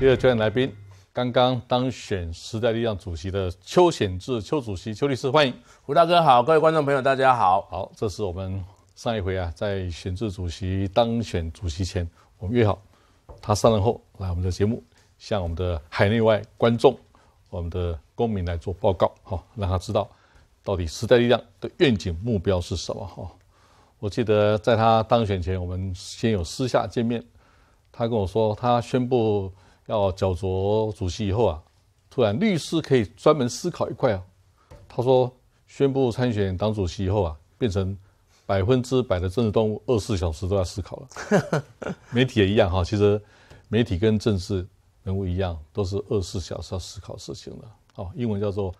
第二圈来宾，刚刚当选时代力量主席的邱显智邱主席邱律师，欢迎，胡大哥好，各位观众朋友大家好，好，这是我们上一回啊，在选主席当选主席前，我们约好，他上任后来我们的节目，向我们的海内外观众，我们的公民来做报告，好，让他知道到底时代力量的愿景目标是什么，哈，我记得在他当选前，我们先有私下见面，他跟我说，他宣布。要角逐主席以后啊，突然律师可以专门思考一块啊。他说宣布参选党主席以后啊，变成百分之百的政治动物，二十四小时都要思考了。媒体也一样哈，其实媒体跟政治人物一样，都是二十四小时要思考事情的。哦，英文叫做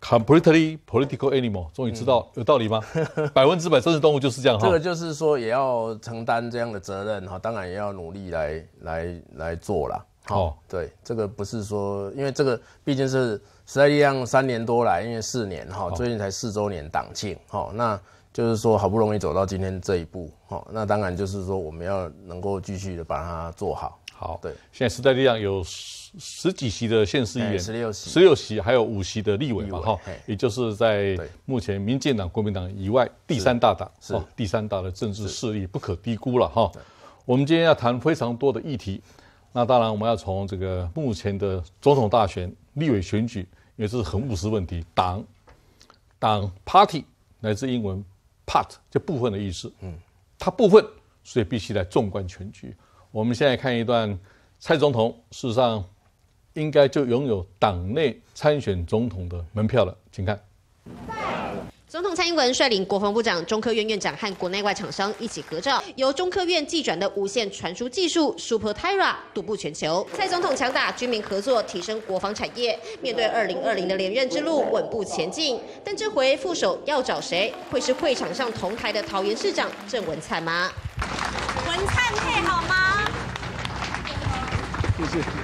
completely political animal。终于知道有道理吗？百分之百政治动物就是这样。这个就是说也要承担这样的责任哈，当然也要努力来来来做了。好，对，这个不是说，因为这个毕竟是时代力量三年多来，因为四年哈，最近才四周年党庆，哈，那就是说好不容易走到今天这一步，哈，那当然就是说我们要能够继续的把它做好。好，对，现在时代力量有十几席的县市议员，十六席，十六席，还有五席的立委嘛，哈，也就是在目前民进党、国民党以外第三大党，是第三大的政治势力，不可低估了哈。我们今天要谈非常多的议题。那当然，我们要从这个目前的总统大选、立委选举，因为这是很务实问题。党，党 Party 来自英文 Part，就部分的意思。嗯，它部分，所以必须来纵观全局。我们现在看一段，蔡总统事实上应该就拥有党内参选总统的门票了，请看。总统蔡英文率领国防部长、中科院院长和国内外厂商一起合照，由中科院寄转的无线传输技术 Super Tyra 独步全球。蔡总统强打军民合作，提升国防产业，面对二零二零的连任之路稳步前进。但这回副手要找谁？会是会场上同台的桃园市长郑文灿吗？文灿配好吗？谢谢。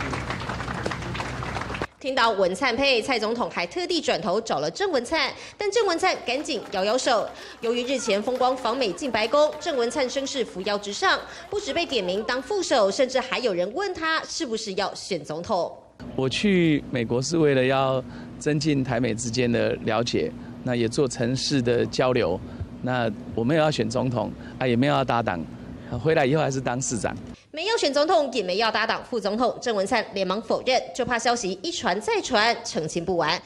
听到文灿配蔡总统，还特地转头找了郑文灿，但郑文灿赶紧摇摇手。由于日前风光访美进白宫，郑文灿声势扶摇直上，不止被点名当副手，甚至还有人问他是不是要选总统。我去美国是为了要增进台美之间的了解，那也做城市的交流，那我没有要选总统啊，也没有要搭档，回来以后还是当市长。没有选总统，也没要搭档副总统，郑文灿连忙否认，就怕消息一传再传，澄清不完。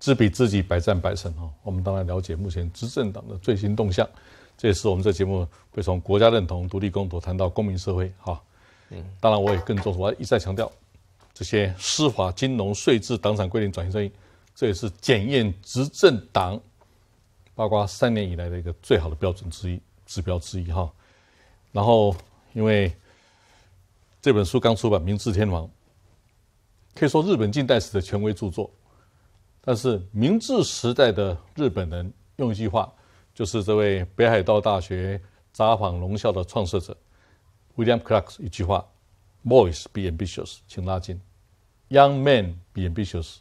只比自己百战百胜哈，我们当然了解目前执政党的最新动向。这也是我们这节目会从国家认同、独立公投谈到公民社会哈。嗯，当然我也更重视，我要一再强调这些司法、金融、税制、党产规定、转型正义，这也是检验执政党，包括三年以来的一个最好的标准之一指标之一哈。然后。因为这本书刚出版，《明治天皇》可以说日本近代史的权威著作。但是，明治时代的日本人用一句话，就是这位北海道大学札幌农校的创设者 William Clark 一句话：“Boys be ambitious，请拉近；Young men be ambitious。”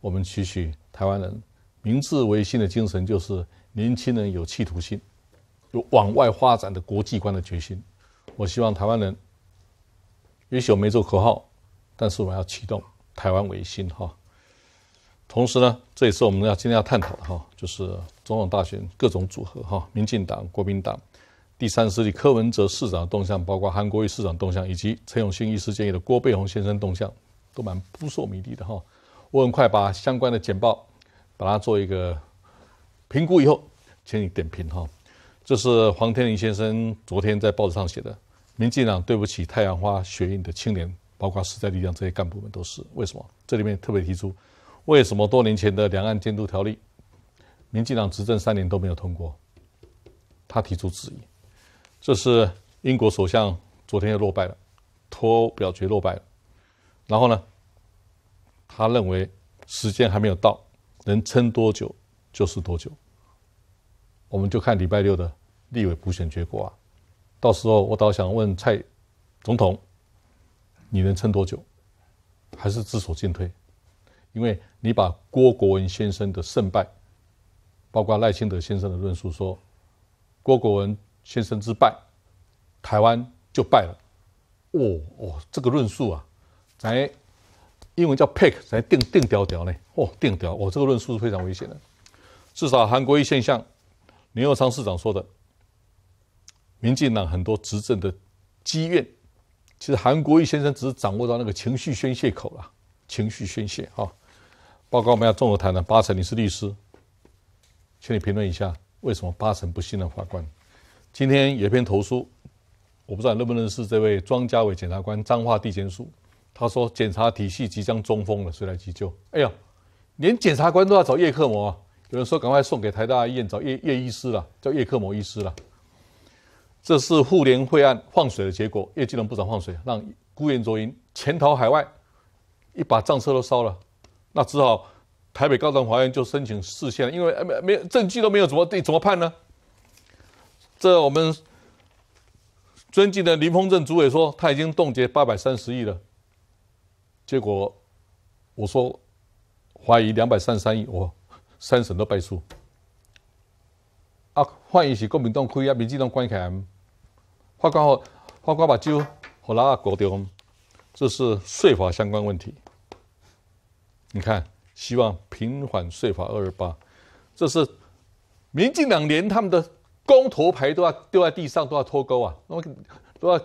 我们取取台湾人明治维新的精神，就是年轻人有企图心，有往外发展的国际观的决心。我希望台湾人也许我没做口号，但是我要启动台湾维新，哈。同时呢，这也是我们要今天要探讨的哈，就是总统大选各种组合哈，民进党、国民党、第三势力柯文哲市长的动向，包括韩国瑜市长动向，以及陈永兴医师建议的郭背宏先生动向，都蛮扑朔迷离的哈。我很快把相关的简报把它做一个评估以后，请你点评哈。这是黄天林先生昨天在报纸上写的，民进党对不起太阳花学运的青年，包括时在力量这些干部们都是。为什么？这里面特别提出，为什么多年前的两岸监督条例，民进党执政三年都没有通过？他提出质疑。这是英国首相昨天又落败了，脱欧表决落败了。然后呢？他认为时间还没有到，能撑多久就是多久。我们就看礼拜六的立委补选结果啊，到时候我倒想问蔡总统，你能撑多久？还是知所进退？因为你把郭国文先生的胜败，包括赖清德先生的论述说，郭国文先生之败，台湾就败了。哦哦，这个论述啊，来英文叫 pick 来定定调调呢。哦，定调，我这个论述是非常危险的。至少韩国一现象。林又昌市长说的，民进党很多执政的积怨，其实韩国瑜先生只是掌握到那个情绪宣泄口了，情绪宣泄啊！报告我们要综合谈的八成你是律师，请你评论一下，为什么八成不信任法官？今天有一篇投诉，我不知道认不认识这位庄家伟检察官，彰化地检署，他说检察体系即将中风了，谁来急救？哎呦，连检察官都要找叶克膜啊！有人说：“赶快送给台大医院找叶叶医师了，叫叶克某医师了。”这是互联会案放水的结果，叶金龙部长放水，让顾衍卓云潜逃海外，一把账册都烧了，那只好台北高等法院就申请示宪因为没没证据都没有，怎么地怎么判呢？这我们尊敬的林峰镇主委说他已经冻结八百三十亿了，结果我说怀疑两百三十三亿，我。三省都败诉，啊，法院是国民党开，啊，民进党关起门，法官好，法官把酒，好拿国中，这是税法相关问题。你看，希望平缓税法二二八，这是民进党连他们的公投牌都要丢在地上，都要脱钩啊，那么都要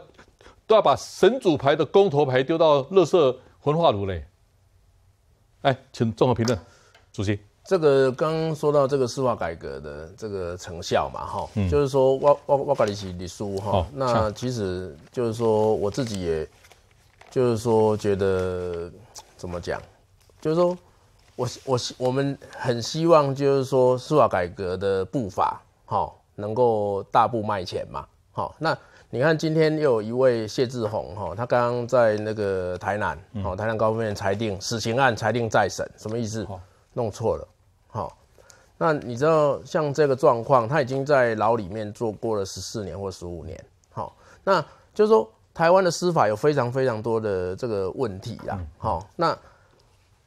都要把神主牌的公投牌丢到垃圾焚化炉嘞。哎，请综合评论，主席。这个刚说到这个司法改革的这个成效嘛，哈，就是说我我沃卡你起律师哈，那其实就是说我自己也，就是说觉得怎么讲，就是说我我希我们很希望就是说司法改革的步伐哈能够大步迈前嘛，好，那你看今天又有一位谢志宏哈，他刚刚在那个台南好台南高分院裁定死刑案裁定再审，什么意思？弄错了。好，那你知道像这个状况，他已经在牢里面坐过了十四年或十五年。好，那就是说台湾的司法有非常非常多的这个问题啦。好，那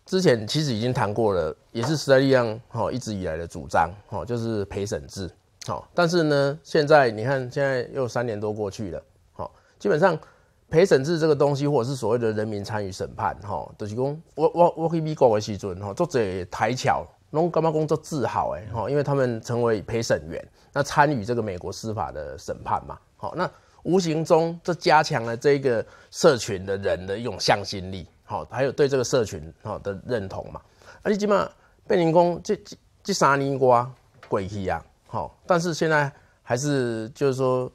之前其实已经谈过了，也是史戴力量。好一直以来的主张。好，就是陪审制。好，但是呢，现在你看，现在又三年多过去了。好，基本上陪审制这个东西，或者是所谓的人民参与审判，哈，就是讲我我我可以国的时阵，哈，做也台巧。龙干妈工作自豪，哎，好，因为他们成为陪审员，那参与这个美国司法的审判嘛，好，那无形中这加强了这个社群的人的一种向心力，好，还有对这个社群好的认同嘛。而且起码被宁工这这这年尼瓜鬼一啊，好，但是现在还是就是说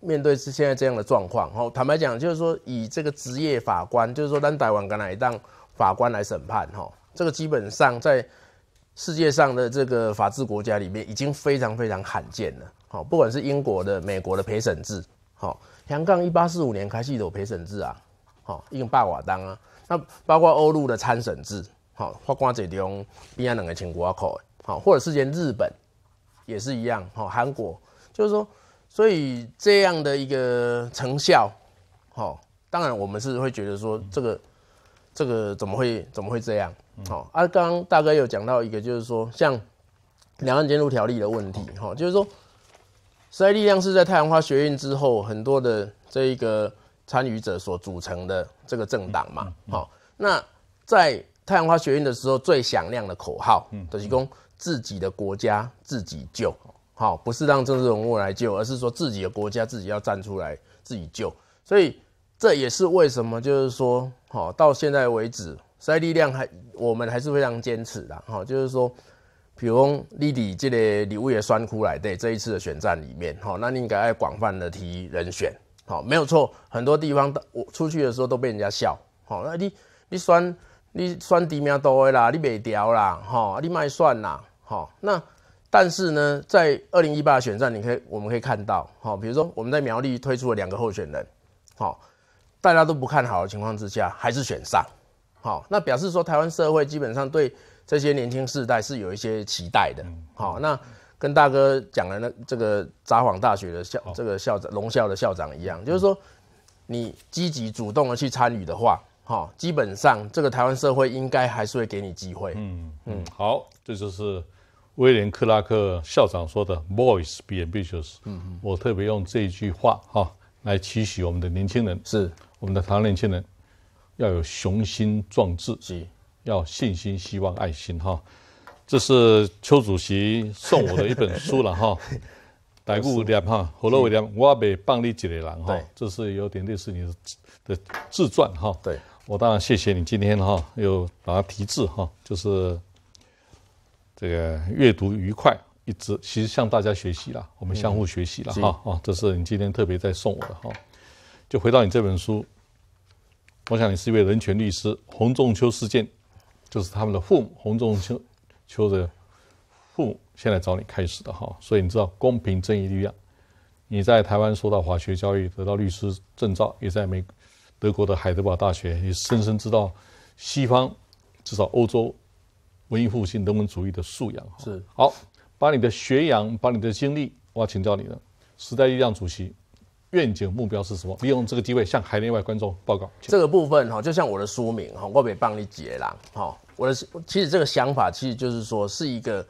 面对是现在这样的状况，好，坦白讲就是说以这个职业法官，就是说当台湾敢一当法官来审判，哈，这个基本上在。世界上的这个法治国家里面，已经非常非常罕见了。好，不管是英国的、美国的陪审制，好，香港一八四五年开始有陪审制啊，好，用国八瓦当啊，那包括欧陆的参审制，好，法官这种变两个千古阿可的，好，或者是连日本也是一样，好，韩国就是说，所以这样的一个成效，好，当然我们是会觉得说，这个这个怎么会怎么会这样？好，啊，刚大哥有讲到一个，就是说像两岸监督条例的问题，哈，就是说时代力量是在太阳花学运之后，很多的这一个参与者所组成的这个政党嘛，好，那在太阳花学运的时候，最响亮的口号就是说自己的国家自己救，好，不是让政治人物来救，而是说自己的国家自己要站出来自己救，所以这也是为什么就是说好到现在为止。在力量还，我们还是非常坚持的哈。就是说，比如李李这个礼物也酸哭来，对这一次的选战里面，哈，那你应该要广泛的提人选，好，没有错。很多地方我出去的时候都被人家笑，好，那你你选你选迪苗多啦，你没调啦，哈，你卖算啦，哈，那但是呢，在二零一八选战，你可以我们可以看到，好，比如说我们在苗栗推出了两个候选人，好，大家都不看好的情况之下，还是选上。好，那表示说台湾社会基本上对这些年轻世代是有一些期待的。好，那跟大哥讲的那这个“札幌大学”的校这个校长龙校的校长一样，就是说你积极主动的去参与的话，好，基本上这个台湾社会应该还是会给你机会。嗯嗯，好，这就是威廉克拉克校长说的 “Voice be ambitious”。嗯嗯，我特别用这一句话哈来取许我们的年轻人，是我们的台湾年轻人。要有雄心壮志，是，要信心、希望、爱心，哈，这是邱主席送我的一本书了，哈，台固五点哈，葫芦五点，我被办理几类人，哈，这是有点类似你的自传，哈，对，我当然谢谢你今天哈，又把它提字，哈，就是这个阅读愉快，一直其实向大家学习了，我们相互学习了，哈，哦，这是你今天特别在送我的，哈，就回到你这本书。我想你是一位人权律师，洪仲秋事件就是他们的父母洪仲秋秋的父母先来找你开始的哈，所以你知道公平正义力量。你在台湾受到法学教育，得到律师证照，也在美德国的海德堡大学，你深深知道西方至少欧洲文艺复兴人文主义的素养。是好，把你的学养，把你的经历，我要请教你了，时代力量主席。愿景目标是什么？利用这个机会向海内外观众报告这个部分哈，就像我的书名哈，我别帮你解啦。哈。我的其实这个想法其实就是说，是一个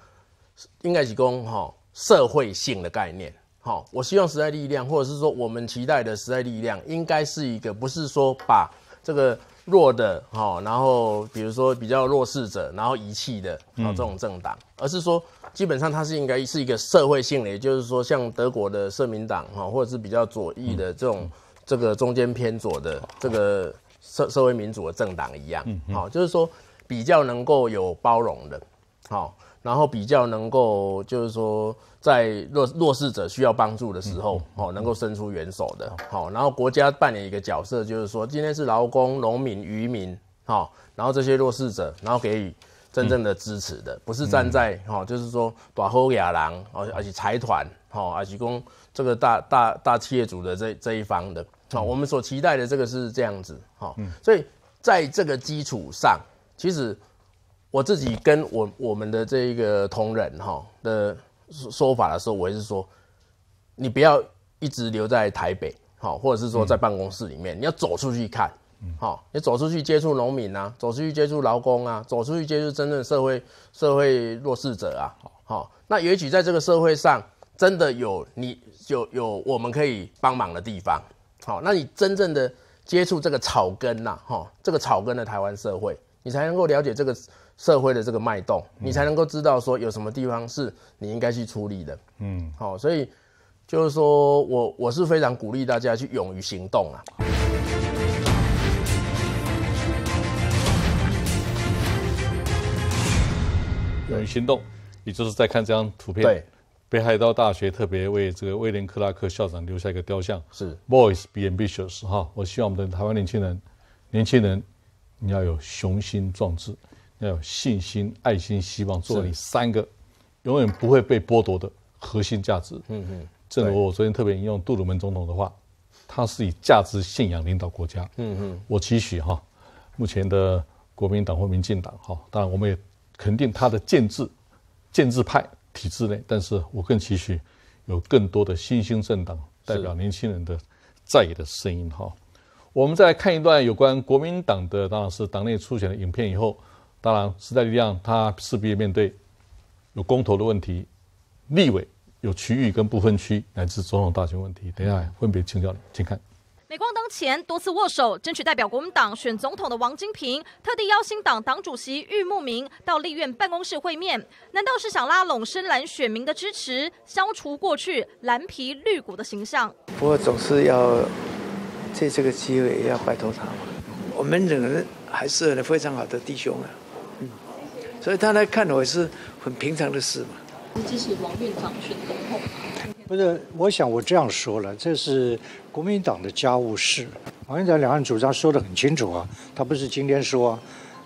应该是供哈社会性的概念。好，我希望时代力量，或者是说我们期待的时代力量，应该是一个不是说把这个。弱的哈，然后比如说比较弱势者，然后遗弃的，啊这种政党，而是说基本上它是应该是一个社会性的，也就是说像德国的社民党哈，或者是比较左翼的这种这个中间偏左的这个社社会民主的政党一样，好，就是说比较能够有包容的，好，然后比较能够就是说。在弱弱势者需要帮助的时候，哦，能够伸出援手的，好，然后国家扮演一个角色，就是说，今天是劳工、农民、渔民，哈，然后这些弱势者，然后给予真正的支持的，不是站在哈，就是说把厚雅郎，而而且财团，哈，而且供这个大大大企业主的这这一方的，好，我们所期待的这个是这样子，哈，所以在这个基础上，其实我自己跟我我们的这一个同仁，哈的。说法的时候，我也是说，你不要一直留在台北，好，或者是说在办公室里面，你要走出去看，好，你走出去接触农民啊，走出去接触劳工啊，走出去接触真正社会社会弱势者啊，好，那也许在这个社会上，真的有你有有我们可以帮忙的地方，好，那你真正的接触这个草根呐，哈，这个草根的台湾社会，你才能够了解这个。社会的这个脉动，你才能够知道说有什么地方是你应该去处理的。嗯，好，所以就是说我我是非常鼓励大家去勇于行动啊！勇于行动，也就是在看这张图片，北海道大学特别为这个威廉克拉克校长留下一个雕像，是 “Boys be ambitious” 哈！我希望我们的台湾年轻人，年轻人，你要有雄心壮志。要有信心、爱心、希望，做你三个永远不会被剥夺的核心价值。嗯嗯，正如我昨天特别引用杜鲁门总统的话，他是以价值信仰领导国家。嗯嗯，我期许哈，目前的国民党或民进党哈，当然我们也肯定他的建制、建制派体制内，但是我更期许有更多的新兴政党代表年轻人的在野的声音哈。我们再看一段有关国民党的当老师党内初选的影片以后。当然，时代力量他势必面对有公投的问题，立委有区域跟部分区乃至总统大选问题。等一下分别请教你，请看。美光当前多次握手，争取代表国民党选总统的王金平，特地邀新党党主席玉木明到立院办公室会面，难道是想拉拢深蓝选民的支持，消除过去蓝皮绿骨的形象？不过总是要借这个机会要拜托他嘛。我们两人还是非常好的弟兄啊。所以他来看我是很平常的事嘛。这是王院长选总统。不是，我想我这样说了，这是国民党的家务事。王院长两岸主张说的很清楚啊，他不是今天说，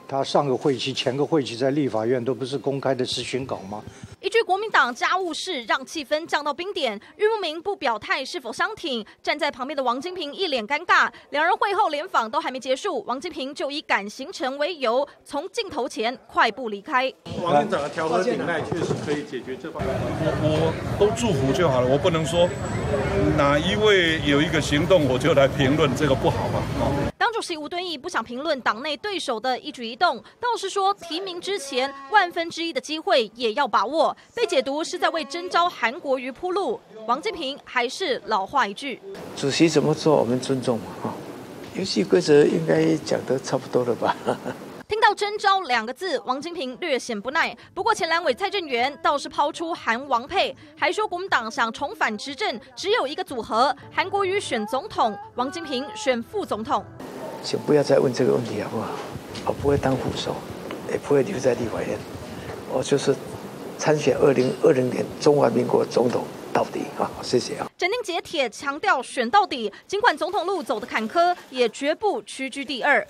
他上个会期、前个会期在立法院都不是公开的咨询稿吗？一句国民党家务事，让气氛降到冰点。玉木明不表态是否相挺，站在旁边的王金平一脸尴尬。两人会后，联访都还没结束，王金平就以赶行程为由，从镜头前快步离开。王院长的调和忍耐确实可以解决这方面，我我都祝福就好了，我不能说哪一位有一个行动，我就来评论这个不好吧。哦主席吴敦义不想评论党内对手的一举一动，倒是说提名之前万分之一的机会也要把握。被解读是在为征召韩国瑜铺路。王金平还是老话一句：“主席怎么做，我们尊重嘛。”游戏规则应该讲得差不多了吧？听到“征召”两个字，王金平略显不耐。不过，前蓝委蔡正元倒是抛出“韩王配”，还说国民党想重返执政，只有一个组合：韩国瑜选总统，王金平选副总统。请不要再问这个问题好不好？我不会当副手，也不会留在立法院。我就是。参选二零二零年中华民国总统到底啊！谢谢啊！斩钉截铁强调选到底，尽管总统路走的坎坷，也绝不屈居第二。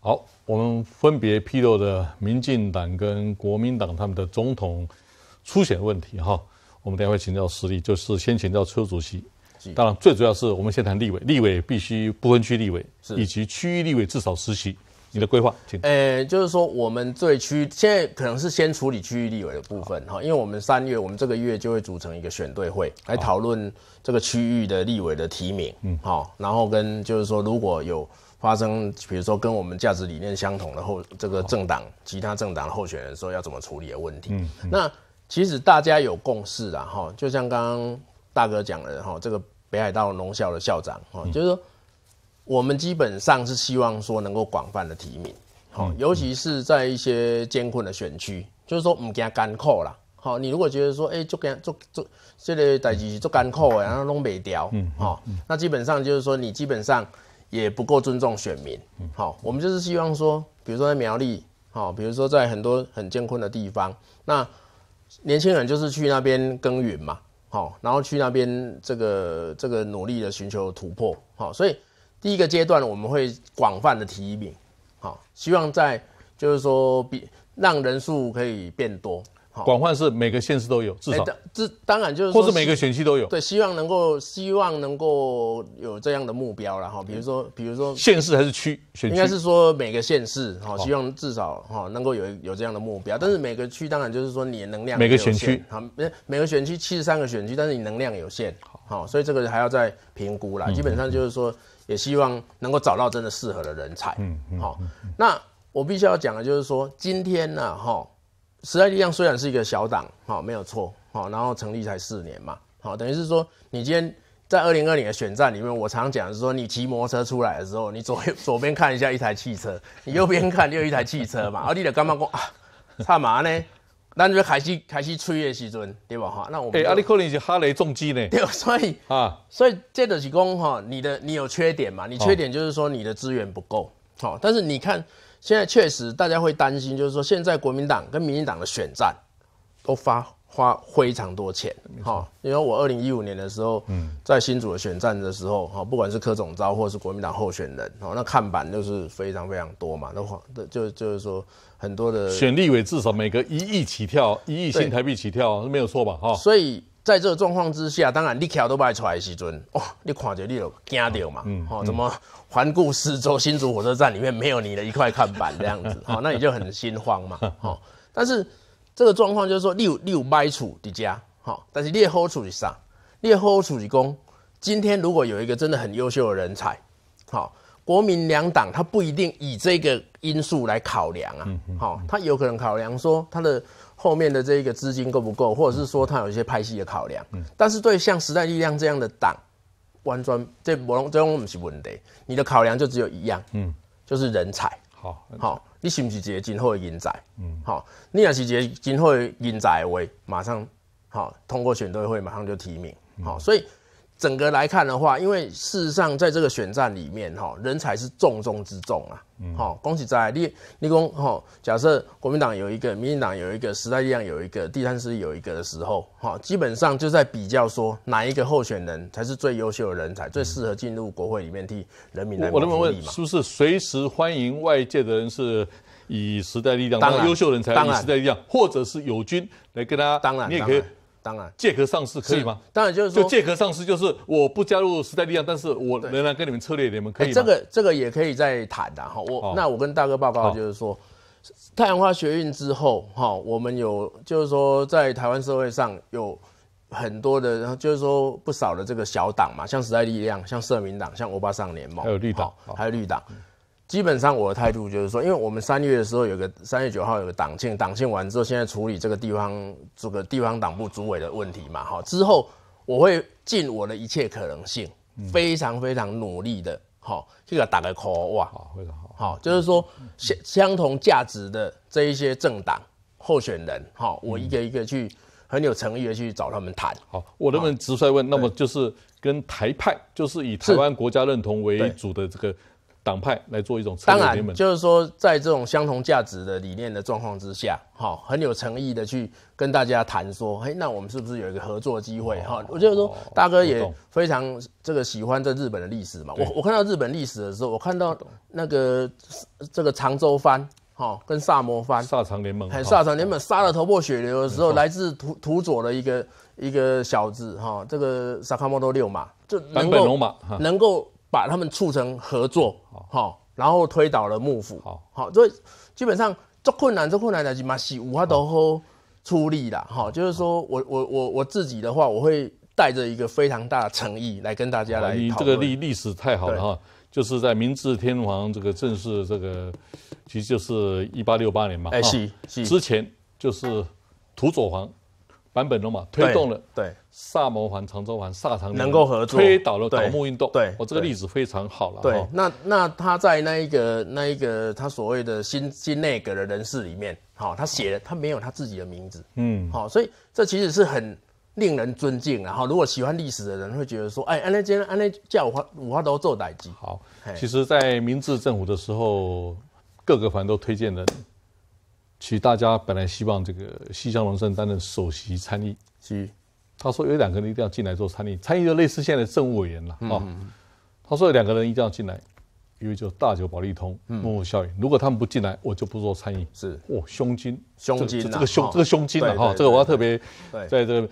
好，我们分别披露的民进党跟国民党他们的总统初选问题哈。我们等下会请教实力，就是先请教邱主席。当然最主要是我们先谈立委，立委必须不分区立委，以及区域立委至少实习。你的规划，请。呃，就是说，我们最区现在可能是先处理区域立委的部分哈，因为我们三月，我们这个月就会组成一个选队会来讨论这个区域的立委的提名，嗯，好，然后跟就是说，如果有发生，比如说跟我们价值理念相同的后，这个政党其他政党候选人说要怎么处理的问题，嗯，那其实大家有共识啦，哈，就像刚刚大哥讲的哈，这个北海道农校的校长哈，就是说。我们基本上是希望说能够广泛的提名，好，尤其是在一些艰困的选区，就是说唔加干扣啦，好，你如果觉得说，哎，就干就就这个代志做干扣，然后弄没掉，嗯，好，那基本上就是说，你基本上也不够尊重选民，好，我们就是希望说，比如说在苗栗，好，比如说在很多很艰困的地方，那年轻人就是去那边耕耘嘛，好，然后去那边这个这个努力的寻求突破，好，所以。第一个阶段我们会广泛的提名，好，希望在就是说比让人数可以变多，好，广泛是每个县市都有，至少这当然就是，或是每个选区都有，对，希望能够希望能够有这样的目标了哈，比如说比如说县市还是区，应该是说每个县市哈，希望至少哈能够有有这样的目标，但是每个区当然就是说你的能量每个选区好，每每个选区七十三个选区，但是你能量有限，好，所以这个还要再评估啦。基本上就是说。也希望能够找到真的适合的人才。嗯，好，那我必须要讲的就是说，今天呢，哈，时代力量虽然是一个小党，哈，没有错，哈，然后成立才四年嘛，好，等于是说，你今天在二零二零的选战里面，我常讲是说，你骑摩托车出来的时候，你左 左边看一下一台汽车，你右边看又一台汽车嘛，阿你的干嘛过啊？干 嘛呢？那你说还是还是吹的时阵，对吧？哈，那我们哎，阿里可能是哈雷重击呢。对，所以啊，所以这就是讲哈，你的你有缺点嘛？你缺点就是说你的资源不够。好，但是你看现在确实大家会担心，就是说现在国民党跟民进党的选战都发。花非常多钱，哈，因为我二零一五年的时候，在新竹的选战的时候，哈，不管是柯总招或是国民党候选人，哦，那看板就是非常非常多嘛，那花，就就是说很多的选立委至少每个一亿起跳，一亿新台币起跳，没有错吧，哈。所以在这个状况之下，当然你条都不爱出的时阵，哇，你看着你就惊掉嘛，哦，怎么环顾四周新竹火车站里面没有你的一块看板这样子，哦，那你就很心慌嘛，哦，但是。这个状况就是说，六六买处的家，好，但是列后处理啥，列后处理工。今天如果有一个真的很优秀的人才，好，国民两党他不一定以这个因素来考量啊，好，他有可能考量说他的后面的这个资金够不够，或者是说他有一些拍戏的考量。但是对像时代力量这样的党，完全这某种东西不能的，你的考量就只有一样，嗯，就是人才。好，好。你是不是一个今后的英才？嗯，好，你也是一个今后的英的话，马上，好通过选委会马上就提名，好，所以。整个来看的话，因为事实上在这个选战里面，哈，人才是重中之重啊。好，恭喜在立立功，哈，假设国民党有一个，民进党有一个，时代力量有一个，第三势力有一个的时候，哈，基本上就在比较说哪一个候选人才是最优秀的人才，最适合进入国会里面替人民来。我能不能问，是不是随时欢迎外界的人是以时代力量当优秀人才，时代力量或者是友军来跟他，当然，你也可以。当然，借壳上市可以吗？当然就是说，借壳上市就是我不加入时代力量，但是我仍然跟你们策略联盟可以吗？这个这个也可以再谈的哈。我那我跟大哥报告就是说，太阳花学运之后哈，我们有就是说在台湾社会上有很多的，然后就是说不少的这个小党嘛，像时代力量，像社民党，像欧巴桑联盟，还有绿党，还有绿党。基本上我的态度就是说，因为我们三月的时候有个三月九号有个党庆，党庆完之后，现在处理这个地方这个地方党部主委的问题嘛，哈，之后我会尽我的一切可能性，非常非常努力的，好，这个打 call 哇，好，非常好，好，就是说相相同价值的这一些政党候选人，哈，我一个一个去很有诚意的去找他们谈。好，我能不能直率问，那么就是跟台派，就是以台湾国家认同为主的这个。党派来做一种，当然就是说，在这种相同价值的理念的状况之下，哈，很有诚意的去跟大家谈说，嘿，那我们是不是有一个合作机会？哈，我就是说，大哥也非常这个喜欢这日本的历史嘛。我我看到日本历史的时候，我看到那个这个长州藩，哈，跟萨摩藩萨长联盟，哎，萨长联盟杀的头破血流的时候，来自土土佐的一个一个小子，哈，这个坂多六马就能够。把他们促成合作，好，然后推倒了幕府，好，好，所以基本上这困难这困难的，是码是五花道夫出力了，哈，就是说我我我我自己的话，我会带着一个非常大的诚意来跟大家来。你这个历历史太好了哈，就是在明治天皇这个正式这个，其实就是一八六八年嘛，哎，是是，之前就是土佐皇。版本龙嘛推动了对萨摩藩、长州藩、萨长能够合作，推倒了倒幕运动。对，我这个例子非常好了。对，那那他在那一个那一个他所谓的新新内阁的人士里面，哈，他写的他没有他自己的名字，嗯，好，所以这其实是很令人尊敬。然后，如果喜欢历史的人会觉得说，哎，安内坚安内叫五花五花刀做代笔。好，其实，在明治政府的时候，各个藩都推荐的。其实大家本来希望这个西乡隆盛担任首席参议，是。他说有两个人一定要进来做参议，参议就类似现在的政务委员了啊。他说有两个人一定要进来，一位就大久保利通、木暮效应。如果他们不进来，我就不做参议。是。哦，胸襟，胸襟，这个胸，这个胸襟了啊。这个我要特别在这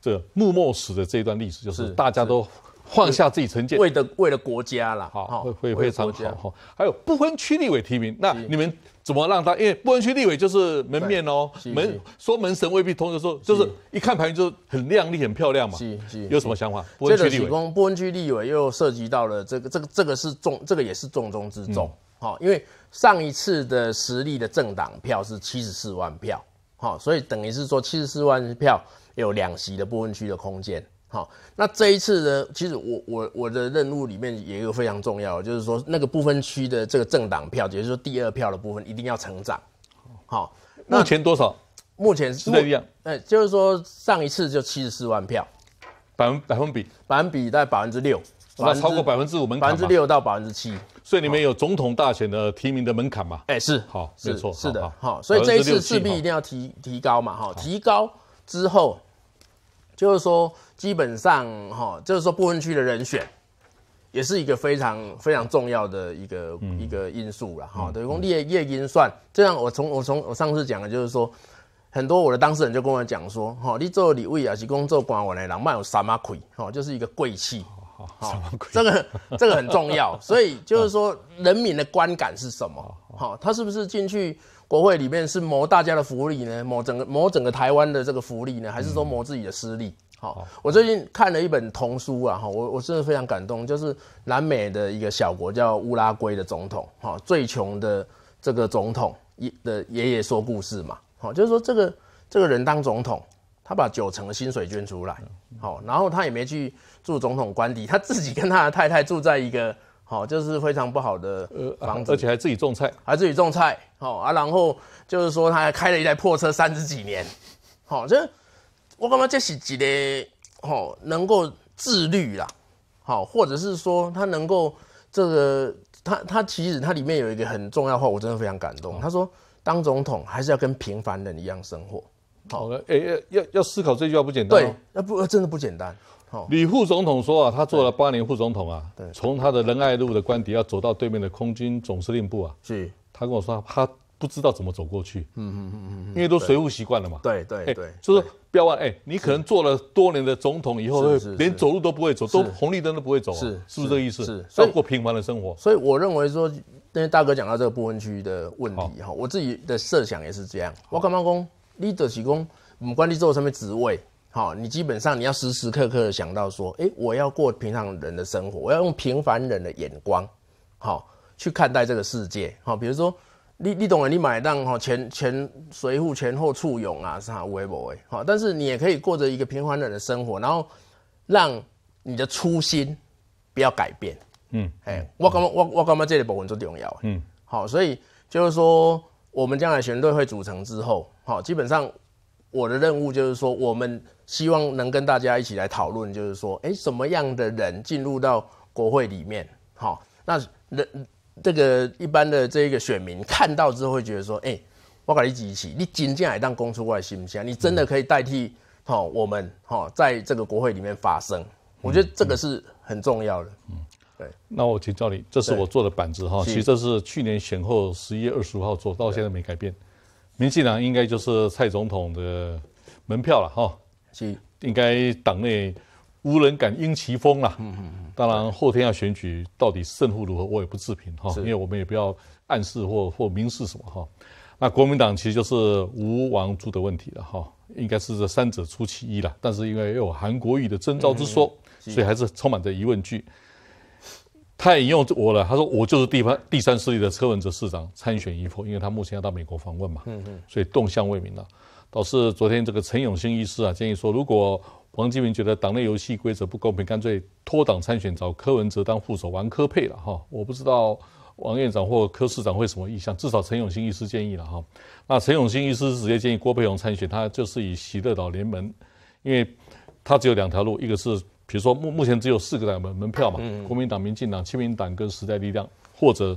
这木末史的这一段历史，就是大家都放下自己成见，为的为了国家了。好，会会非常好。哈。还有不分区立委提名，那你们。怎么让他？因为波恩区立委就是门面哦，门说门神未必通，就说就是一看排名就很亮丽、很漂亮嘛。有什么想法？波恩区立委，波恩区立委又涉及到了这个、这个、这个是重，这个也是重中之重。好，因为上一次的实力的政党票是七十四万票，好，所以等于是说七十四万票有两席的波恩区的空间。好，那这一次呢？其实我我我的任务里面也有非常重要，就是说那个部分区的这个政党票，也就是说第二票的部分一定要成长。好，目前多少？目前是这样。哎，就是说上一次就七十四万票，百分百分比百分比在百分之六，那超过百分之五门槛，百分之六到百分之七，所以你们有总统大选的提名的门槛嘛？哎，是，好，没错，是的，好，所以这一次势必一定要提提高嘛，哈，提高之后。就是说，基本上，哈，就是说，部分区的人选，也是一个非常非常重要的一个一个因素了，哈。等于说列业因算。这样，我从我从我上次讲的就是说，很多我的当事人就跟我讲说，哈，你做你为亚是工作官，我的浪漫有什么亏？哈，就是一个贵气，好，这个这个很重要。所以就是说，人民的观感是什么？哈，他是不是进去？国会里面是谋大家的福利呢，谋整个谋整个台湾的这个福利呢，还是说谋自己的私利？好，我最近看了一本童书啊，哈，我我真的非常感动，就是南美的一个小国叫乌拉圭的总统，哈，最穷的这个总统的爷爷说故事嘛，好，就是说这个这个人当总统，他把九成的薪水捐出来，好，然后他也没去住总统官邸，他自己跟他的太太住在一个。好，就是非常不好的房子，而且还自己种菜，还自己种菜。好啊，然后就是说他还开了一台破车三十几年。好，这我感觉这是几个好，能够自律啦。好，或者是说他能够这个，他他其实他里面有一个很重要的话，我真的非常感动。他说，当总统还是要跟平凡人一样生活。好的，哎，要要要思考这句话不简单。对，那不真的不简单。李副总统说啊，他做了八年副总统啊，从他的仁爱路的官邸要走到对面的空军总司令部啊，是。他跟我说，他不知道怎么走过去。嗯嗯嗯嗯，因为都随扈习惯了嘛。对对对，就是不要忘，哎，你可能做了多年的总统以后，连走路都不会走，都红绿灯都不会走，是是不是这意思？是，要过平凡的生活。所以我认为说，那些大哥讲到这个部分区的问题哈，我自己的设想也是这样。我刚刚讲，你就是讲，不管你做什么职位。好，你基本上你要时时刻刻的想到说，哎，我要过平常人的生活，我要用平凡人的眼光，好，去看待这个世界，好，比如说，你你懂啊，你买单，哈，前前随户前后簇拥啊，是它为不为，好，但是你也可以过着一个平凡人的生活，然后，让你的初心不要改变，嗯，哎，我干嘛我我感觉这个部分最重要，嗯，好，所以就是说，我们将来选队会组成之后，好，基本上。我的任务就是说，我们希望能跟大家一起来讨论，就是说，哎，什么样的人进入到国会里面？好，那人这个一般的这个选民看到之后会觉得说，哎，我搞一起，你进进来当公出外行不行？你真的可以代替哈我们好在这个国会里面发声？我觉得这个是很重要的。嗯，对。那我请教你，这是我做的板子哈，其实这是去年选后十一月二十五号做到现在没改变。民进党应该就是蔡总统的门票了哈，是应该党内无人敢应其风了。嗯嗯嗯。当然后天要选举，到底胜负如何，我也不置评哈，因为我们也不要暗示或或明示什么哈。那国民党其实就是吴王朱的问题了哈，应该是这三者出其一了，但是因为有韩国瑜的征召之说，所以还是充满着疑问句。他也引用我了，他说我就是地方第三势力的柯文哲市长参选与否，因为他目前要到美国访问嘛，所以动向未明了。倒是昨天这个陈永兴医师啊建议说，如果黄金明觉得党内游戏规则不公平，干脆脱党参选，找柯文哲当副手玩科配了哈。我不知道王院长或柯市长会什么意向，至少陈永兴医师建议了哈。那陈永兴医师直接建议郭培蓉参选，他就是以喜乐岛联盟，因为他只有两条路，一个是。比如说，目目前只有四个党门门票嘛，国民党、民进党、亲民党跟时代力量，或者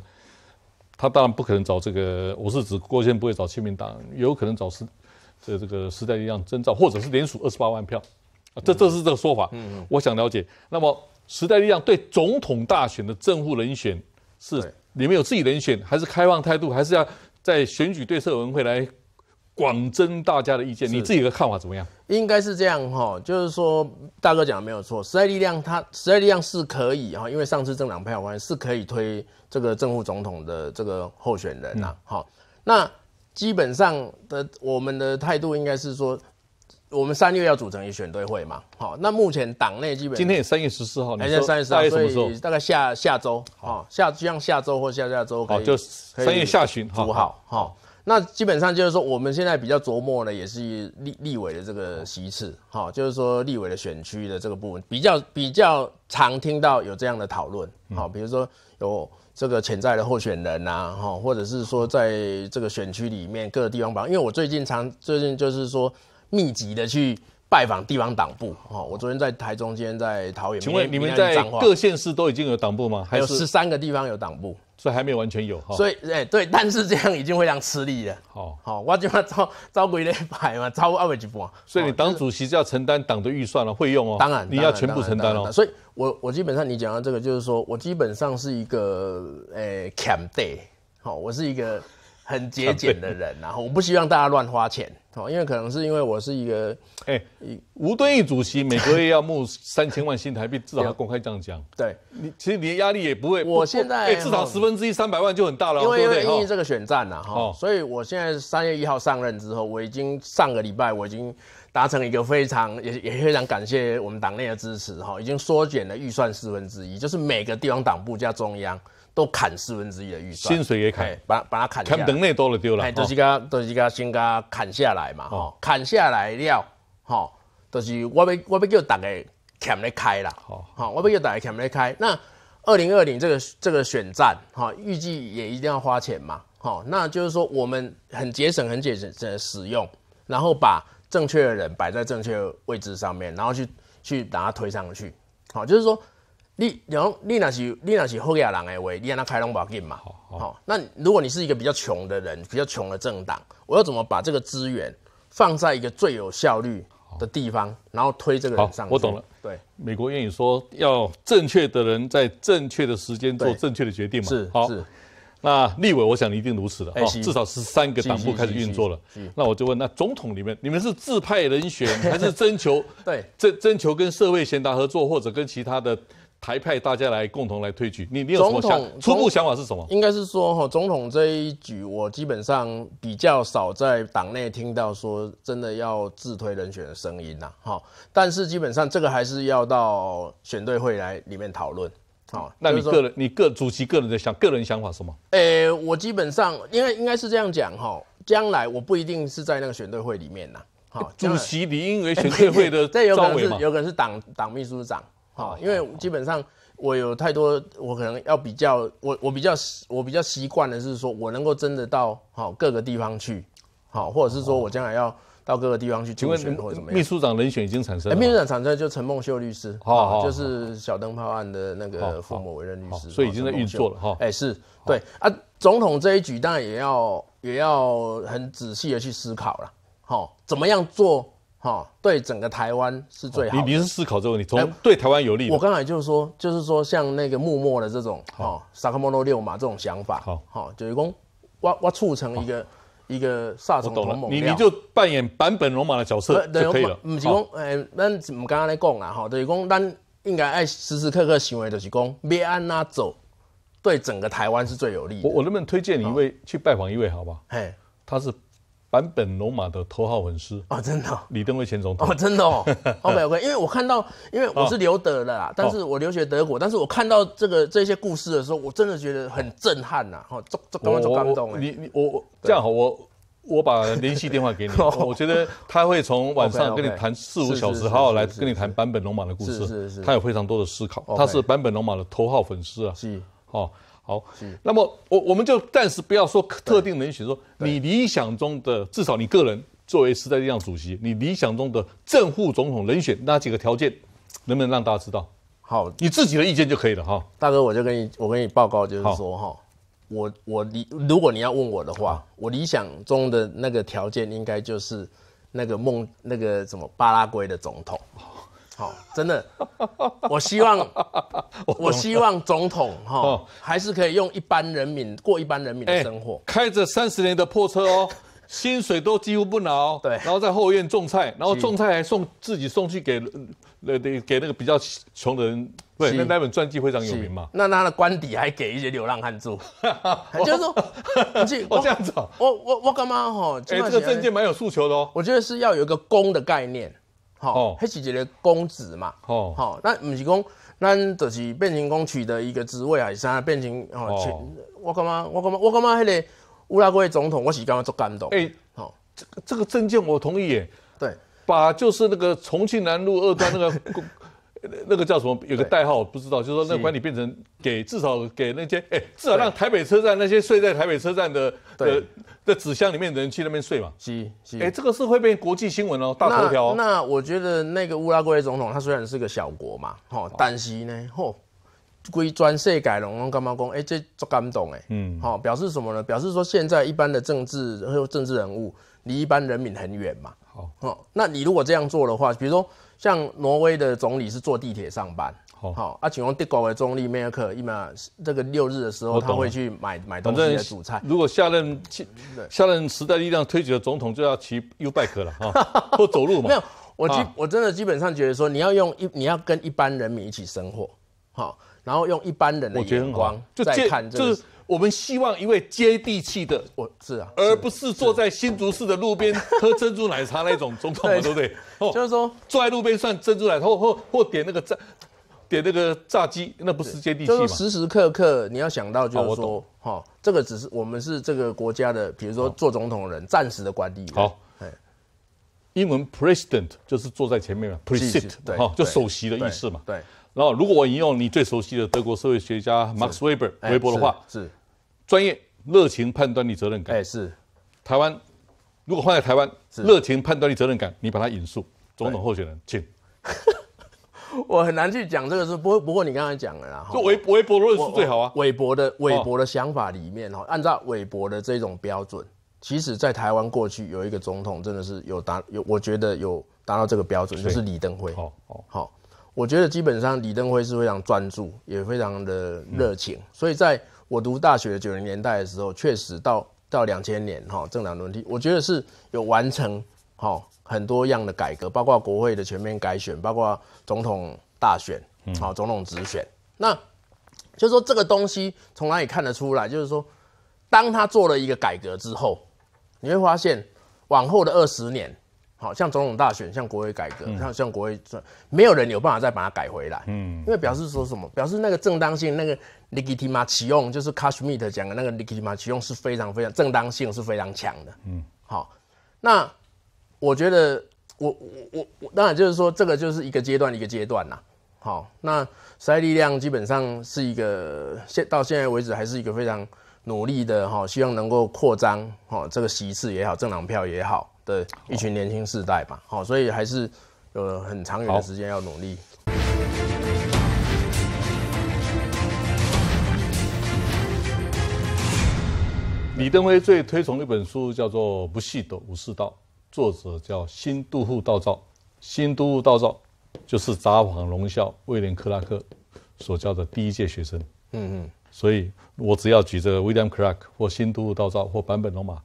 他当然不可能找这个，我是指郭先不会找亲民党，有可能找时这这个时代力量征召，或者是连署二十八万票，这这是这个说法。我想了解，那么时代力量对总统大选的政府人选是你们有自己人选，还是开放态度，还是要在选举对策委员会来？广征大家的意见，你自己的看法怎么样？应该是这样哈，就是说大哥讲的没有错，时代力量他时代力量是可以哈，因为上次政党票完是可以推这个政府总统的这个候选人呐。好，那基本上的我们的态度应该是说，我们三月要组成一选队会嘛。好，那目前党内基本今天也三月十四号，今天三月十四，所以大概下下周啊，下就像下周或下下周可以，就三月下旬组好哈。那基本上就是说，我们现在比较琢磨的也是立立委的这个席次，哦，就是说立委的选区的这个部分，比较比较常听到有这样的讨论，好，比如说有这个潜在的候选人啊，哈，或者是说在这个选区里面各个地方吧，因为我最近常最近就是说密集的去拜访地方党部，哈，我昨天在台中，今天在桃园。请问你们在各县市都已经有党部吗？还有十三个地方有党部。所以还没有完全有哈，所以哎对，但是这样已经非常吃力了。好，好，我就要招招回来排嘛，招 a v e r 所以你党主席就要承担党的预算了，费用哦。当然，你要全部承担了。所以，我我基本上你讲到这个，就是说我基本上是一个诶 c a m d d a y 好，我是一个。很节俭的人然后我不希望大家乱花钱，哦，因为可能是因为我是一个，哎，吴敦义主席每个月要募三千万新台币，至少要公开这样讲。对，你其实你的压力也不会，我现在至少十分之一三百万就很大了，因为因为呼应这个选战呐，哈，所以我现在三月一号上任之后，我已经上个礼拜我已经达成一个非常也也非常感谢我们党内的支持，哈，已经缩减了预算四分之一，就是每个地方党部加中央。都砍四分之一的预算，薪水也砍，把把它砍。砍等那多了丢了，都是个都是个先加砍下来嘛，砍下来了，哈，都是我别我别叫大家砍得开了，好，我别叫大家砍得开。那二零二零这个这个选战，哈，预计也一定要花钱嘛，哈，那就是说我们很节省很节省的使用，然后把正确的人摆在正确位置上面，然后去去把它推上去，好，就是说。你然后立那是你那是后亚郎话，你立那开龙要紧嘛好那如果你是一个比较穷的人比较穷的政党，我要怎么把这个资源放在一个最有效率的地方，然后推这个人上？去？我懂了。对，美国愿意说要正确的人在正确的时间做正确的决定嘛？是，是。那立委，我想一定如此的啊，至少是三个党部开始运作了。那我就问，那总统里面，你们是自派人选 还是征求？对，征征求跟社会贤达合作，或者跟其他的。还派大家来共同来推举你，你有什么想？初步想法是什么？应该是说，哈，总统这一举，我基本上比较少在党内听到说真的要自推人选的声音呐，哈。但是基本上这个还是要到选队会来里面讨论，好。那你个人，你个主席个人的想，个人想法什么？呃，我基本上因为应该是这样讲，哈，将来我不一定是在那个选队会里面呐，好。主席理应为选队会的，这有可能是有可能是党党秘书长。好，因为基本上我有太多，我可能要比较，我我比较我比较习惯的是说，我能够真的到好各个地方去，好，或者是说我将来要到各个地方去竞选，或者怎么样。秘书长人选已经产生了，秘书长产生就陈梦秀律师，好，就是小灯泡案的那个父母委任律师，所以已经在运作了。哈。哎，是对啊，总统这一举当然也要也要很仔细的去思考了，好，怎么样做？哈，对整个台湾是最好的。你你是思考这个问题，从对台湾有利。我刚才就是说，就是说像那个默默的这种哈，萨克莫诺六嘛这种想法，好，哈，就是说挖挖促成一个一个萨克莫罗你你就扮演版本罗马的角色就可以了。就是说，哎，咱唔刚刚咧讲啦，哈，就是说，咱应该爱时时刻刻行为，就是说，别安那走，对整个台湾是最有利的。我能不能推荐你一位去拜访一位，好不好？嘿，他是。版本龙马的头号粉丝哦，真的李登辉前总统哦，真的哦。OK OK，因为我看到，因为我是留德的啦，但是我留学德国，但是我看到这个这些故事的时候，我真的觉得很震撼呐。哈，这这刚刚才感动。你你我我这样好，我我把联系 电话给你。我觉得他会从晚上跟你谈四五小时，好好来跟你谈版本龙马的故事。是是是，他有非常多的思考。他是版本龙马的头号粉丝啊。是。哦。好，那么我我们就暂时不要说特定人选，说你理想中的至少你个人作为时代力量主席，你理想中的正副总统人选那几个条件，能不能让大家知道？好，你自己的意见就可以了哈。大哥，我就跟你我跟你报告，就是说哈，我我理如果你要问我的话，我理想中的那个条件应该就是那个梦那个什么巴拉圭的总统。好，真的，我希望，我希望总统哈，还是可以用一般人民过一般人民的生活，开着三十年的破车哦，薪水都几乎不拿哦，对，然后在后院种菜，然后种菜还送自己送去给，那那给那个比较穷人，对，那那本传记非常有名嘛，那他的官邸还给一些流浪汉住，就是说，我这样子，我我我干嘛哈？哎，这个政件蛮有诉求的哦，我觉得是要有一个公的概念。好，那是一个公子嘛？哦，那不是讲咱就是变形讲取得一个职位还是啥？变形哦，我感觉，我感觉，我感觉迄个乌拉圭总统，我是干嘛做感动。诶，好，这这个证件我同意。诶，对，把就是那个重庆南路二段那个。那个叫什么？有个代号不知道，就是说那个管理变成给至少给那些，哎，至少让台北车站那些睡在台北车站的的的纸箱里面的人去那边睡嘛。是是，哎，这个是会被国际新闻哦，大头条哦。那我觉得那个乌拉圭总统他虽然是个小国嘛，哦，但是呢，哦，规专设改龙龙干嘛工，哎，这感动哎，嗯，好，表示什么呢？表示说现在一般的政治还有政治人物离一般人民很远嘛。好，哦，那你如果这样做的话，比如说。像挪威的总理是坐地铁上班，好，啊，请问德国的总理梅尔克，一般这个六日的时候他会去买买东西煮菜。如果下任下任时代力量推举的总统就要骑 Ubike 了啊，不 走路嘛？没有，我基我真的基本上觉得说，你要用一你要跟一般人民一起生活，好。然后用一般人的眼光，就接就是我们希望一位接地气的，我是啊，而不是坐在新竹市的路边 喝珍珠奶茶那种总统，对不对？哦，就是说坐在路边算珍珠奶茶，或或或点那个炸点那个炸鸡，那不是接地气吗？就是时时刻刻你要想到，就是说哈，这个只是我们是这个国家的，比如说做总统人暂时的管理。好，英文 president 就是坐在前面嘛，precede，n t 对，就首席的意思嘛，对。然后，如果我引用你最熟悉的德国社会学家 Max Weber 韦伯的话，是专业、热情、判断力、责任感。哎，是台湾，如果放在台湾，热情、判断力、责任感，你把它引述，总统候选人，请。我很难去讲这个事，不不过你刚才讲了，然就韦韦伯论述最好啊。韦伯的韦伯的想法里面哈，按照韦伯的这种标准，其实在台湾过去有一个总统，真的是有达有，我觉得有达到这个标准，就是李登辉。好，哦好。我觉得基本上李登辉是非常专注，也非常的热情。所以在我读大学九零年代的时候，确实到到两千年哈，政党轮题，我觉得是有完成哈很多样的改革，包括国会的全面改选，包括总统大选，好总统直选。那就说这个东西从哪里看得出来？就是说，当他做了一个改革之后，你会发现往后的二十年。好像总统大选，像国会改革，像像国会这没有人有办法再把它改回来，嗯，因为表示说什么，表示那个正当性，那个 l i g i t i m a 启用，就是 cash m e e r 讲的那个 l i g i t i m a 启用是非常非常正当性是非常强的，嗯，好，那我觉得我我我当然就是说这个就是一个阶段一个阶段呐，好，那实代力量基本上是一个现到现在为止还是一个非常努力的哈，希望能够扩张哈这个席次也好，政党票也好。的一群年轻世代吧，好，所以还是有很长远的时间要努力。李登辉最推崇的一本书，叫做《不系斗武士道》，作者叫新都护道造。新都护道造就是札幌龙校威廉克拉克所教的第一届学生。嗯嗯，所以我只要举着 William c l a c k 或新都护道造或版本龙马。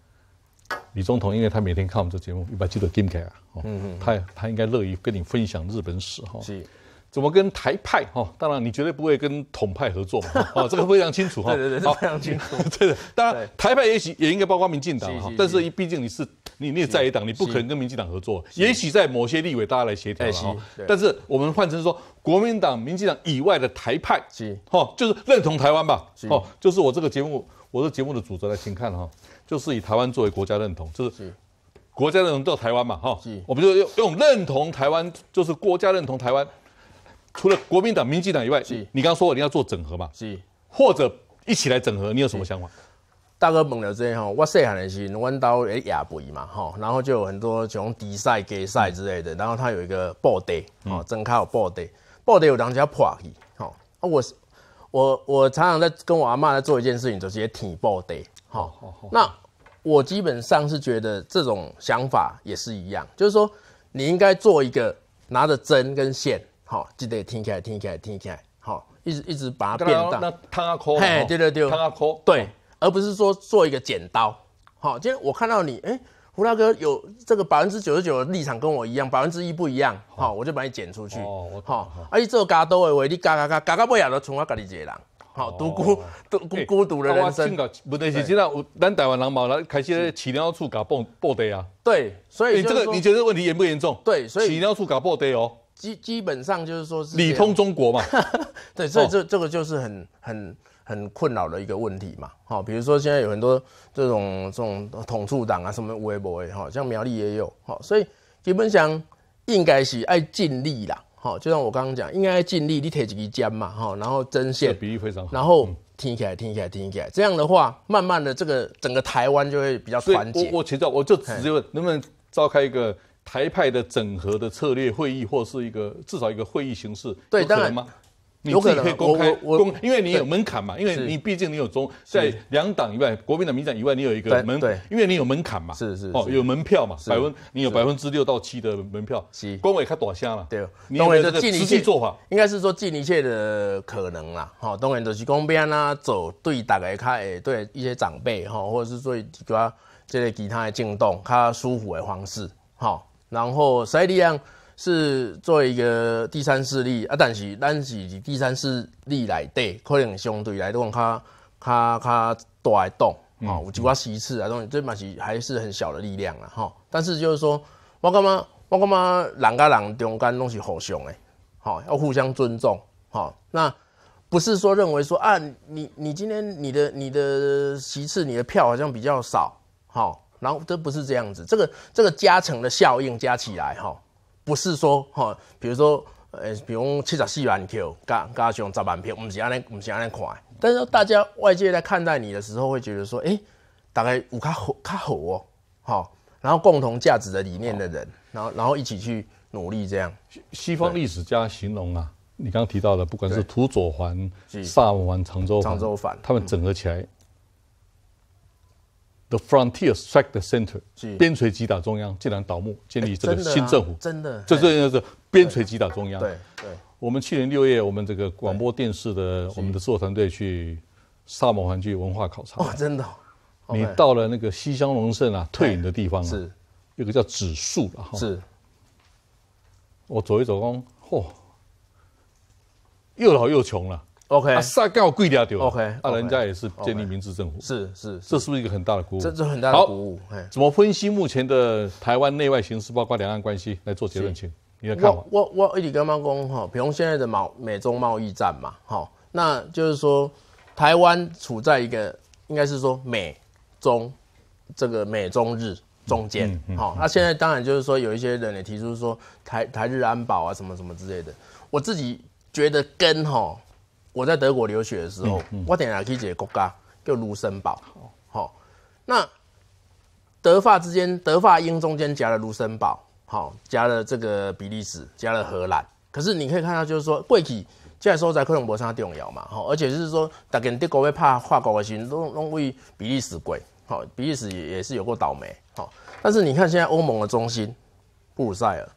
李总统，因为他每天看我们这节目，一把记得 g i m k 嗯嗯，他他应该乐意跟你分享日本史哈，是，怎么跟台派哈？当然你绝对不会跟统派合作嘛，啊，这个非常清楚哈，对对对，非常清楚，对的。当然台派也许也应该包括民进党哈，但是毕竟你是你你在野党，你不可能跟民进党合作。也许在某些立委大家来协调了哈，但是我们换成说国民党、民进党以外的台派是，哈，就是认同台湾吧，哦，就是我这个节目，我这节目的主角来，请看哈。就是以台湾作为国家认同，就是国家认同到台湾嘛，哈，我们就用用认同台湾，就是国家认同台湾。除了国民党、民进党以外，你刚刚说你要做整合嘛，是，或者一起来整合，你有什么想法？大哥问了这哈，我细汉的时候，弯刀会压背嘛，哈，然后就有很多种低赛、高赛之类的，然后他有一个抱袋，哦，正靠抱袋，抱袋有当家破去，哦，我我我常常在跟我阿妈在做一件事情，就是也提抱袋。好，好，好。那我基本上是觉得这种想法也是一样，就是说你应该做一个拿着针跟线，好，记得停起来，停起来，停起来，好，一直一直把它变大。那烫阿抠，嘿，对对对，烫阿抠，对，而不是说做一个剪刀。好，今天我看到你，哎，胡大哥有这个百分之九十九的立场跟我一样，百分之一不一样，好，我就把你剪出去。哦，好，而且这个加刀的话，你嘎嘎嘎嘎加不下的，就我家里一个人。好，独孤独孤孤独的人生。台湾是现在，我咱台湾人嘛，了开始在起尿处搞爆爆地啊。对，所以你这个你觉得问题严不严重？对，所以起尿处搞爆地哦。基基本上就是说，理通中国嘛。对，所以这这个就是很很很困扰的一个问题嘛。好，比如说现在有很多这种这种统促党啊，什么微博啊，哈，像苗栗也有，哈，所以基本上应该是爱尽力啦。好，就像我刚刚讲，应该尽力你提几个尖嘛，哈，然后针线，比喻非常好，然后提起来，提起来，提起来，这样的话，慢慢的这个整个台湾就会比较团结。我我请教，我就直接问，能不能召开一个台派的整合的策略会议，或是一个至少一个会议形式？对，当然吗？你自己可以公开公，因为你有门槛嘛，因为你毕竟你有中在两党以外、国民党、民党以外，你有一个门，因为你有门槛嘛，是是哦，有门票嘛，百分你有百分之六到七的门票。是，公委开短箱了。对，东委的尽一切做法，应该是说尽一切的可能啦。好，当然就是公边啦，走对大家开，对一些长辈哈，或者是做一个这类其他的进动，他舒服的方式。好，然后在这样。是做一个第三势力啊，但是咱是以第三势力来对，可能相对来讲，较较较大的动啊，我只管席次啊东西，这嘛是还是很小的力量啊哈。但是就是说，我干嘛我干嘛，两家两党干东西好凶哎，好要互相尊重哈。那不是说认为说啊，你你今天你的你的席次你的票好像比较少哈，然后这不是这样子，这个这个加成的效应加起来哈。不是说哈，比如说，呃，比如七十四万票加加上十万票，我是按那不是按那看。但是大家外界在看待你的时候，会觉得说，哎，大概有开好开好哦，好，然后共同价值的理念的人，然后然后一起去努力这样。西方历史家形容啊，你刚刚提到的，不管是土佐藩、萨摩藩、长州藩，他们整合起来。The frontiers t r i k e the center，边陲击打中央，竟然倒木建立这个新政府，真的，这真的是边陲击打中央。对，对。我们去年六月，我们这个广播电视的我们的制作团队去萨摩环去文化考察。哦，真的。你到了那个西乡隆盛啊退隐的地方啊，有个叫紫树了。是。我走一走，哦，嚯，又老又穷了。OK，晒干我贵丢。OK，那人家也是建立民主政府。是是，这是不是一个很大的鼓舞？这是很大的鼓舞。怎么分析目前的台湾内外形势，包括两岸关系来做结论？请你的看法。我我一直跟大讲哈，比如现在的美美中贸易战嘛，哈，那就是说台湾处在一个应该是说美中这个美中日中间，好，那现在当然就是说有一些人也提出说台台日安保啊什么什么之类的，我自己觉得跟哈。我在德国留学的时候，我等下去解国家叫卢森堡，好，那德法之间，德法英中间夹了卢森堡，好，夹了这个比利时，夹了荷兰。可是你可以看到，就是说贵体，现在说在克隆伯上动摇嘛，好，而且就是说，大家德国会怕跨国的线，都拢为比利时贵，好，比利时也是有过倒霉，好，但是你看现在欧盟的中心布鲁塞尔，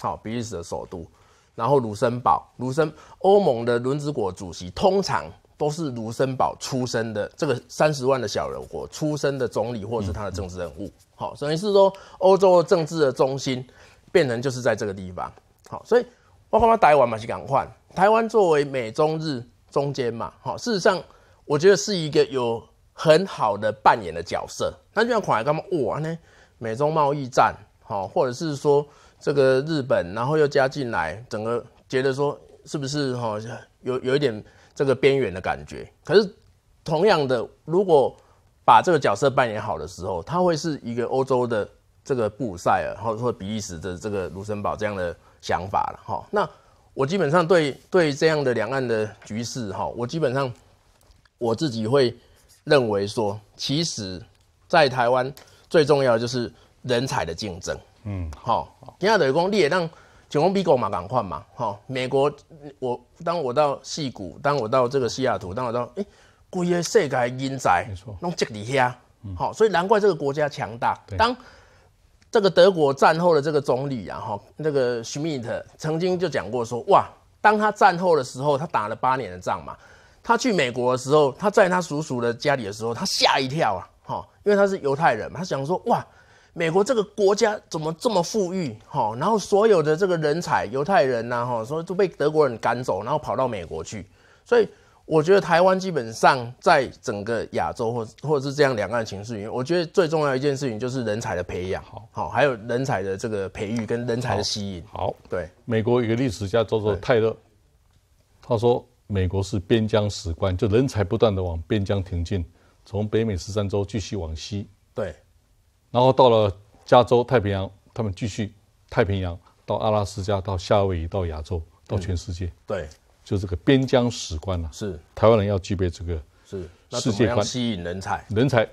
好，比利时的首都。然后卢森堡，卢森欧盟的轮值国主席通常都是卢森堡出生的，这个三十万的小人国出生的总理或者是他的政治人物，好，等于是说欧洲政治的中心变成就是在这个地方，好，所以包括台湾嘛，去赶快，台湾作为美中日中间嘛，好，事实上我觉得是一个有很好的扮演的角色，那就像款才他们哇呢，美中贸易战，好，或者是说。这个日本，然后又加进来，整个觉得说是不是哈有有一点这个边缘的感觉。可是同样的，如果把这个角色扮演好的时候，他会是一个欧洲的这个布鲁塞尔，或者说比利时的这个卢森堡这样的想法了哈。那我基本上对对这样的两岸的局势哈，我基本上我自己会认为说，其实，在台湾最重要的就是人才的竞争。嗯，好，等于的你也让九工比狗嘛，赶快嘛，哈，美国，我当我到西谷，当我到这个西雅图，当我到，咦，工业世界阴宅，没错，弄这里遐，好，所以难怪这个国家强大。当这个德国战后的这个总理，啊，哈，那个施密特曾经就讲过说，哇，当他战后的时候，他打了八年的仗嘛，他去美国的时候，他在他叔叔的家里的时候，他吓一跳啊，哈，因为他是犹太人，他想说，哇。美国这个国家怎么这么富裕？哈，然后所有的这个人才，犹太人呐，哈，所以都被德国人赶走，然后跑到美国去。所以我觉得台湾基本上在整个亚洲，或或者是这样两岸情势，我觉得最重要一件事情就是人才的培养，好，好，还有人才的这个培育跟人才的吸引。好，对，美国一个历史家叫做泰勒，他说美国是边疆史观，就人才不断的往边疆挺进，从北美十三州继续往西。对。然后到了加州太平洋，他们继续太平洋到阿拉斯加，到夏威夷，到亚洲，到全世界。对，就这个边疆史观啊。是台湾人要具备这个是世界观，吸引人才。人才，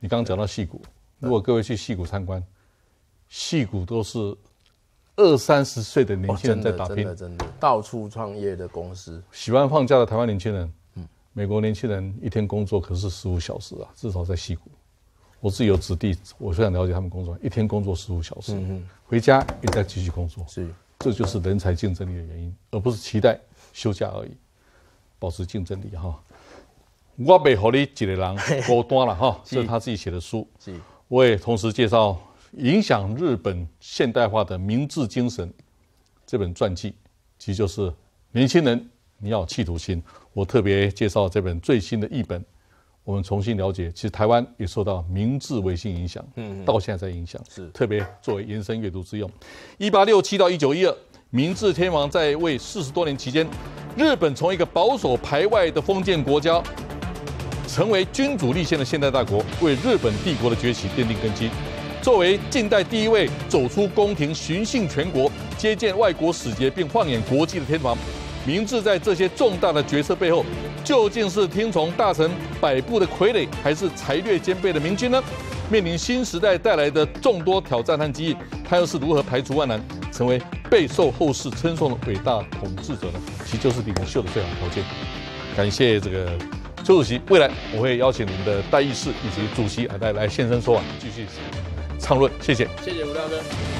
你刚刚讲到戏谷，如果各位去戏谷参观，戏谷都是二三十岁的年轻人在打拼，真的，真的，到处创业的公司。喜欢放假的台湾年轻人，嗯，美国年轻人一天工作可是十五小时啊，至少在戏谷。我自己有子弟，我非常了解他们工作，一天工作十五小时，回家也在继续工作，是，这就是人才竞争力的原因，而不是期待休假而已，保持竞争力哈。我未和你一个人 孤单了哈，这是他自己写的书，我也同时介绍影响日本现代化的明治精神这本传记，其实就是年轻人你要企图心，我特别介绍这本最新的译本。我们重新了解，其实台湾也受到明治维新影响，嗯，到现在在影响，是特别作为延伸阅读之用。一八六七到一九一二，明治天皇在位四十多年期间，日本从一个保守排外的封建国家，成为君主立宪的现代大国，为日本帝国的崛起奠定根基。作为近代第一位走出宫廷巡幸全国、接见外国使节并放眼国际的天皇。明治在这些重大的决策背后，究竟是听从大臣摆布的傀儡，还是才略兼备的明君呢？面临新时代带来的众多挑战和机遇，他又是如何排除万难，成为备受后世称颂的伟大统治者呢？其实，就是李文秀的最好条件。感谢这个邱主席。未来我会邀请您的代议事以及主席啊，来来现身说法，继续畅论。谢谢。谢谢吴大哥。